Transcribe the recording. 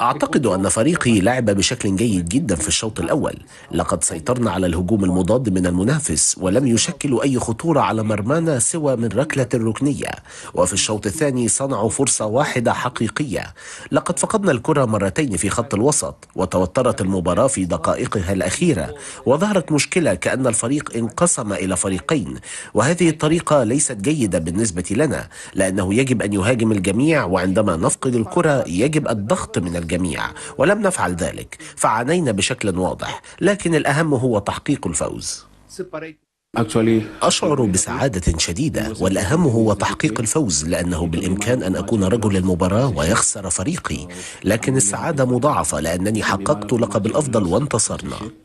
أعتقد أن فريقي لعب بشكل جيد جدا في الشوط الأول لقد سيطرنا على الهجوم المضاد من المنافس ولم يشكلوا أي خطورة على مرمانا سوى من ركلة ركنية وفي الشوط الثاني صنعوا فرصة واحدة حقيقية لقد فقدنا الكرة مرتين في خط الوسط وتوترت المباراة في دقائقها الأخيرة وظهرت مشكلة كأن الفريق انقسم إلى فريقين وهذه الطريقة ليست جيدة بالنسبة لنا لأنه يجب أن يهاجم الجميع وعندما نفقد الكرة الكرة يجب الضغط من الجميع ولم نفعل ذلك فعانينا بشكل واضح لكن الأهم هو تحقيق الفوز أشعر بسعادة شديدة والأهم هو تحقيق الفوز لأنه بالإمكان أن أكون رجل المباراة ويخسر فريقي لكن السعادة مضاعفة لأنني حققت لقب الأفضل وانتصرنا